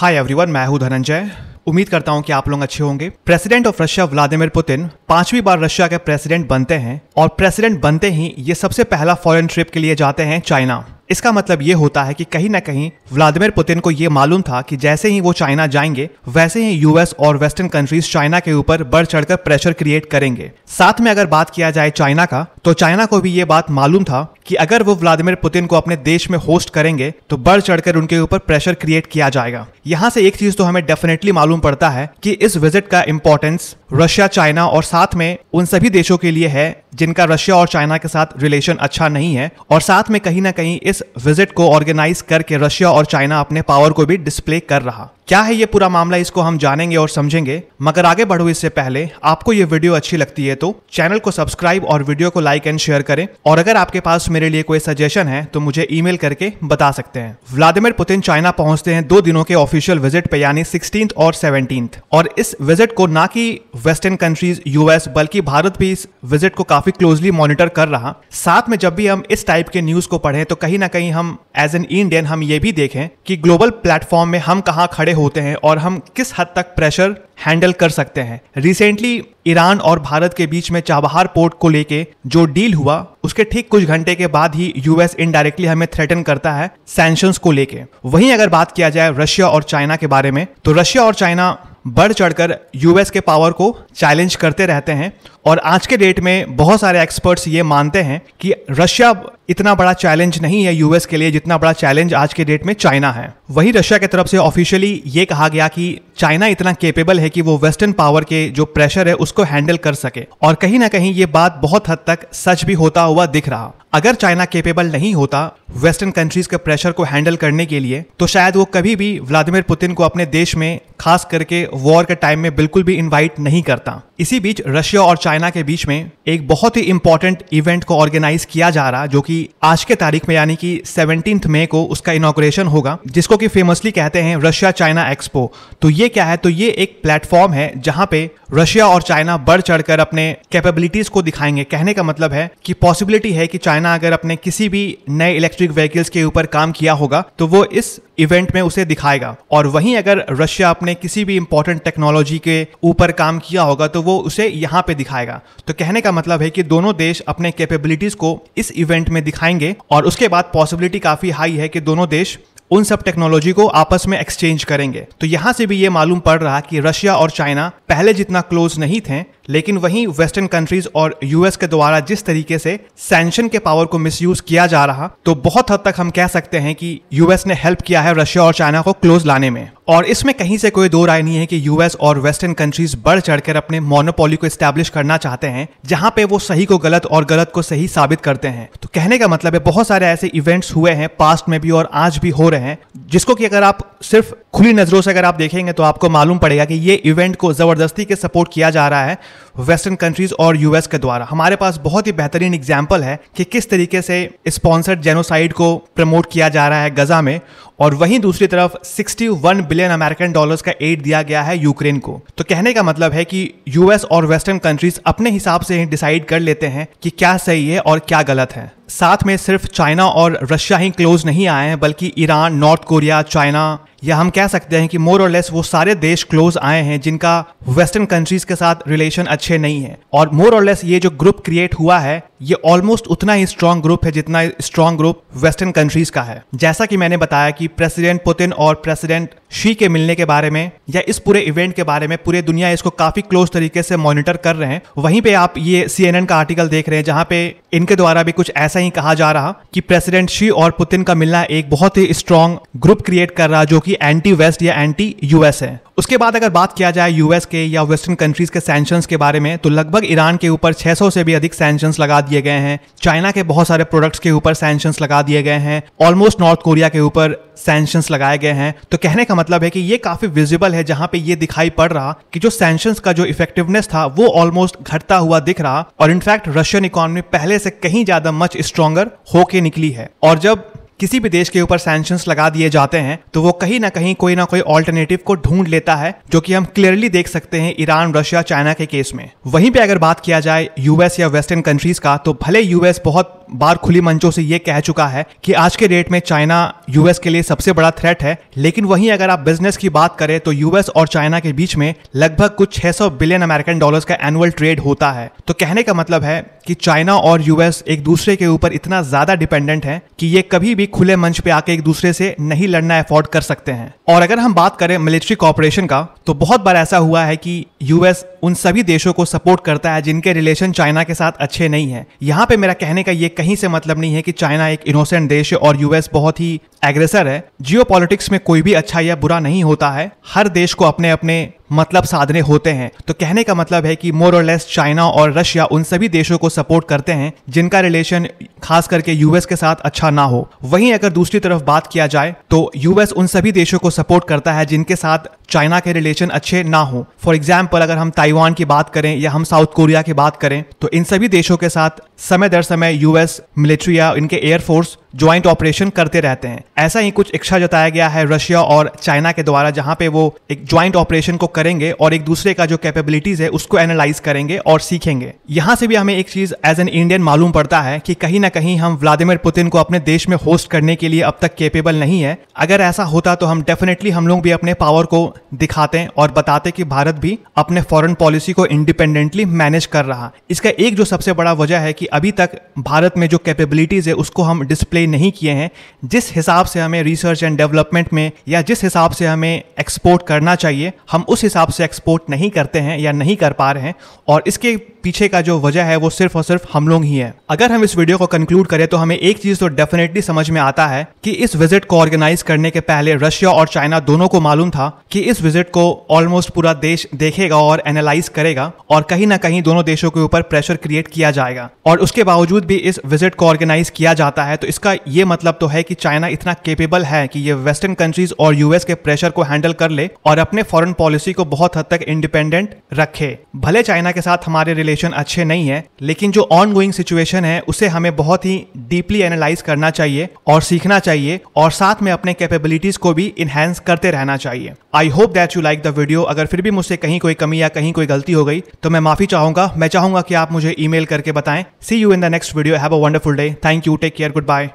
hi everyone मैं हूं धनंजय उम्मीद करता हूं कि आप लोग अच्छे होंगे president of Russia Vladimir Putin पांचवी बार रशिया के प्रेसिडेंट बनते हैं और प्रेसिडेंट बनते ही ये सबसे पहला फॉरेन ट्रिप के लिए जाते हैं चाइना इसका मतलब ये होता है कि कहीं ना कहीं व्लादिमिर पुतिन को ये मालूम था कि जैसे ही वो चाइना जाएंगे वैसे ही यूएस और वेस्टर्न कंट्रीज चाइना के ऊपर बढ़ चढ़कर प्रेशर क्रिएट करेंगे साथ में अगर बात किया जाए चाइना का तो चाइना को भी ये बात मालूम था कि अगर वो व्लादिमिर पुतिन को अपने देश में होस्ट करेंगे तो बढ़ चढ़कर उनके ऊपर प्रेशर क्रिएट किया जाएगा यहाँ से एक चीज तो हमें डेफिनेटली मालूम पड़ता है कि इस विजिट का इम्पोर्टेंस रशिया चाइना और साथ में उन सभी देशों के लिए है जिनका रशिया और चाइना के साथ रिलेशन अच्छा नहीं है और साथ में कहीं ना कहीं इस विजिट को ऑर्गेनाइज करके रशिया और चाइना अपने पावर को भी डिस्प्ले कर रहा क्या है ये पूरा मामला इसको हम जानेंगे और समझेंगे मगर आगे बढ़ो इससे पहले आपको ये वीडियो अच्छी लगती है तो चैनल को सब्सक्राइब और वीडियो को लाइक एंड शेयर करें और अगर आपके पास मेरे लिए कोई सजेशन है तो मुझे ईमेल करके बता सकते हैं व्लादिमिर पुतिन चाइना पहुंचते हैं दो दिनों के ऑफिशियल विजिट पे यानी सिक्सटीन और सेवनटीन और इस विजिट को ना कि वेस्टर्न कंट्रीज यूएस बल्कि भारत भी इस विजिट को काफी क्लोजली मॉनिटर कर रहा साथ में जब भी हम इस टाइप के न्यूज को पढ़े तो कहीं ना कहीं हम एज एन इंडियन हम ये भी देखें कि ग्लोबल प्लेटफॉर्म में हम कहाँ खड़े होते हैं और हम किस हद तक प्रेशर हैंडल कर सकते हैं रिसेंटली ईरान और भारत के बीच में चाबहार पोर्ट को लेके जो डील हुआ उसके ठीक कुछ घंटे के बाद ही यूएस इनडायरेक्टली हमें थ्रेटन करता है सैंक्शंस को लेके वहीं अगर बात किया जाए रशिया और चाइना के बारे में तो रशिया और चाइना बढ़ चढ़कर यूएस के पावर को चैलेंज करते रहते हैं और आज के डेट में बहुत सारे एक्सपर्ट्स ये मानते हैं कि रशिया इतना बड़ा चैलेंज नहीं है यूएस के लिए जितना बड़ा चैलेंज आज के डेट में चाइना है वही रशिया की तरफ से ऑफिशियली ये कहा गया कि चाइना इतना केपेबल है कि वो वेस्टर्न पावर के जो प्रेशर है उसको हैंडल कर सके और कहीं ना कहीं ये बात बहुत हद तक सच भी होता हुआ दिख रहा अगर चाइना केपेबल नहीं होता वेस्टर्न कंट्रीज के प्रेशर को हैंडल करने के लिए तो शायद वो कभी भी व्लादिमीर पुतिन को अपने देश में खास करके वॉर के टाइम में बिल्कुल भी इनवाइट नहीं करता इसी बीच रशिया और चाइना के बीच में एक बहुत ही इंपॉर्टेंट इवेंट को ऑर्गेनाइज किया जा रहा जो कि आज के तारीख में यानी कि सेवनटीन मई को उसका इनाग्रेशन होगा जिसको कि फेमसली कहते हैं रशिया चाइना एक्सपो तो ये क्या है तो ये एक प्लेटफॉर्म है जहां पे रशिया और चाइना बढ़ चढ़कर अपने कैपेबिलिटीज को दिखाएंगे कहने का मतलब है कि पॉसिबिलिटी है कि चाइना अगर अपने किसी भी नए इलेक्ट्रिक व्हीकल्स के ऊपर काम किया होगा तो वो इस इवेंट में उसे दिखाएगा और वहीं अगर रशिया अपने किसी भी इंपॉर्टेंट टेक्नोलॉजी के ऊपर काम किया होगा तो वो उसे यहां पे दिखाएगा तो कहने का मतलब है कि दोनों देश अपने कैपेबिलिटीज को इस इवेंट में में दिखाएंगे और उसके बाद पॉसिबिलिटी काफ़ी हाई है कि दोनों देश उन सब टेक्नोलॉजी को आपस में एक्सचेंज करेंगे तो यहाँ से भी ये मालूम पड़ रहा कि रशिया और चाइना पहले जितना क्लोज नहीं थे लेकिन वहीं वेस्टर्न कंट्रीज और यूएस के द्वारा जिस तरीके से सैंक्शन के पावर को मिसयूज किया जा रहा तो बहुत हद तक हम कह सकते हैं कि यूएस ने हेल्प किया है रशिया और चाइना को क्लोज लाने में और इसमें कहीं से कोई दो राय नहीं है कि यूएस और वेस्टर्न कंट्रीज बढ़ चढ़कर अपने मोनोपोली को स्टैब्लिश करना चाहते हैं जहां पे वो सही को गलत और गलत को सही साबित करते हैं तो कहने का मतलब है बहुत सारे ऐसे इवेंट्स हुए हैं पास्ट में भी और आज भी हो रहे हैं जिसको कि अगर आप सिर्फ खुली नज़रों से अगर आप देखेंगे तो आपको मालूम पड़ेगा कि ये इवेंट को ज़बरदस्ती के सपोर्ट किया जा रहा है वेस्टर्न कंट्रीज और यूएस के द्वारा हमारे पास बहुत ही बेहतरीन एग्जाम्पल है कि किस तरीके से स्पॉन्सर्ड जेनोसाइड को प्रमोट किया जा रहा है गजा में और वहीं दूसरी तरफ 61 बिलियन अमेरिकन डॉलर्स का एड दिया गया है यूक्रेन को तो कहने का मतलब है कि यूएस और वेस्टर्न कंट्रीज अपने हिसाब से ही डिसाइड कर लेते हैं कि क्या सही है और क्या गलत है साथ में सिर्फ चाइना और रशिया ही क्लोज नहीं आए हैं बल्कि ईरान नॉर्थ कोरिया चाइना या हम कह सकते हैं कि मोर और लेस वो सारे देश क्लोज आए हैं जिनका वेस्टर्न कंट्रीज के साथ रिलेशन अच्छे नहीं है और मोर और लेस ये जो ग्रुप क्रिएट हुआ है ये ऑलमोस्ट उतना ही स्ट्रांग ग्रुप है जितना स्ट्रांग ग्रुप वेस्टर्न कंट्रीज का है जैसा कि मैंने बताया कि प्रेसिडेंट पुतिन और प्रेसिडेंट शी के मिलने के बारे में या इस पूरे इवेंट के बारे में पूरे दुनिया इसको काफी क्लोज तरीके से मॉनिटर कर रहे हैं वहीं पे आप ये सी का आर्टिकल देख रहे हैं जहां पे इनके द्वारा भी कुछ ऐसा ही कहा जा रहा कि प्रेसिडेंट शी और पुतिन का मिलना एक बहुत ही स्ट्रांग ग्रुप क्रिएट कर रहा जो कि एंटी वेस्ट या एंटी यूएस है उसके बाद अगर बात किया जाए यूएस के या वेस्टर्न कंट्रीज के सैंक्शन के बारे में तो लगभग ईरान के ऊपर छह से भी अधिक सैंक्शन लगा दिए गए हैं चाइना के बहुत सारे प्रोडक्ट्स के ऊपर सैंक्शंस लगा दिए गए हैं ऑलमोस्ट नॉर्थ कोरिया के ऊपर सैंक्शंस लगाए गए हैं तो कहने का मतलब है कि ये काफी विजिबल है जहां पे ये दिखाई पड़ रहा कि जो सैंक्शंस का जो इफेक्टिवनेस था वो ऑलमोस्ट घटता हुआ दिख रहा और इनफैक्ट रशियन इकोनॉमी पहले से कहीं ज्यादा मच स्ट्रॉगर होके निकली है और जब किसी भी देश के ऊपर सैंक्शन लगा दिए जाते हैं तो वो कहीं ना कहीं कोई ना कोई ऑल्टरनेटिव को ढूंढ लेता है जो कि हम क्लियरली देख सकते हैं ईरान रशिया चाइना के केस में वहीं पे अगर बात किया जाए यूएस या वेस्टर्न कंट्रीज का तो भले यूएस बहुत बार खुली मंचों से ये कह चुका है कि आज के डेट में चाइना यूएस के लिए सबसे बड़ा थ्रेट है लेकिन वहीं अगर आप बिजनेस की बात करें तो यूएस और चाइना के बीच में लगभग कुछ 600 बिलियन अमेरिकन डॉलर्स का एनुअल ट्रेड होता है तो कहने का मतलब है कि चाइना और यूएस एक दूसरे के ऊपर इतना ज्यादा डिपेंडेंट है कि ये कभी भी खुले मंच पे आके एक दूसरे से नहीं लड़ना अफोर्ड कर सकते हैं और अगर हम बात करें मिलिट्री कॉपरेशन का तो बहुत बार ऐसा हुआ है कि यूएस उन सभी देशों को सपोर्ट करता है जिनके रिलेशन चाइना के साथ अच्छे नहीं है यहाँ पे मेरा कहने का ये कहीं से मतलब नहीं है कि चाइना एक इनोसेंट देश है और यूएस बहुत ही एग्रेसर है जियो में कोई भी अच्छा या बुरा नहीं होता है हर देश को अपने अपने मतलब साधने होते हैं तो कहने का मतलब है कि मोर और लेस चाइना और रशिया उन सभी देशों को सपोर्ट करते हैं जिनका रिलेशन खास करके यूएस के साथ अच्छा ना हो वहीं अगर दूसरी तरफ बात किया जाए तो यूएस उन सभी देशों को सपोर्ट करता है जिनके साथ चाइना के रिलेशन अच्छे ना हो फॉर एग्जाम्पल अगर हम ताइवान की बात करें या हम साउथ कोरिया की बात करें तो इन सभी देशों के साथ समय दर समय यूएस मिलिट्री या इनके एयरफोर्स ज्वाइंट ऑपरेशन करते रहते हैं ऐसा ही कुछ इच्छा जताया गया है रशिया और चाइना के द्वारा जहां पे वो एक ज्वाइंट ऑपरेशन को करेंगे और एक दूसरे का जो कैपेबिलिटीज है उसको एनालाइज करेंगे और सीखेंगे यहाँ से भी हमें एक चीज एज एन इंडियन मालूम पड़ता है कि कहीं ना कहीं हम व्लादिमिर पुतिन को अपने देश में होस्ट करने के लिए अब तक केपेबल नहीं है अगर ऐसा होता तो हम डेफिनेटली हम लोग भी अपने पावर को दिखाते और बताते कि भारत भी अपने फॉरन पॉलिसी को इंडिपेंडेंटली मैनेज कर रहा इसका एक जो सबसे बड़ा वजह है कि अभी तक भारत में जो कैपेबिलिटीज है उसको हम डिस्प्ले प्ले नहीं किए हैं जिस हिसाब से हमें रिसर्च एंड डेवलपमेंट में या जिस हिसाब से हमें एक्सपोर्ट करना चाहिए हम उस हिसाब से एक्सपोर्ट नहीं करते हैं या नहीं कर पा रहे हैं और इसके पीछे का जो वजह है वो सिर्फ और सिर्फ हम लोग ही है अगर हम इस वीडियो को कंक्लूड करें तो हमें एक चीज तो डेफिनेटली समझ में आता है कि इस विजिट को ऑर्गेनाइज करने के पहले रशिया और चाइना दोनों को मालूम था कि इस विजिट को ऑलमोस्ट पूरा देश देखेगा और एनालाइज करेगा और कहीं ना कहीं दोनों देशों के ऊपर प्रेशर क्रिएट किया जाएगा और उसके बावजूद भी इस विजिट को ऑर्गेनाइज किया जाता है तो इसका ये मतलब तो है कि चाइना इतना केपेबल है कि ये वेस्टर्न कंट्रीज और यूएस के प्रेशर को हैंडल कर ले और अपने फॉरन पॉलिसी को बहुत हद तक इंडिपेंडेंट रखे भले चाइना के साथ हमारे रिलेशन अच्छे नहीं है लेकिन जो ऑन गोइंग सिचुएशन है उसे हमें बहुत ही डीपली एनालाइज करना चाहिए और सीखना चाहिए और साथ में अपने कैपेबिलिटीज को भी इन्हेंस करते रहना चाहिए I hope that you like the video अगर फिर भी मुझसे कहीं कोई कमी या कहीं कोई गलती हो गई तो मैं माफी चाहूंगा मैं चाहूंगा कि आप मुझे ईमेल करके बताएं see you in the next video have a wonderful day thank you take care good bye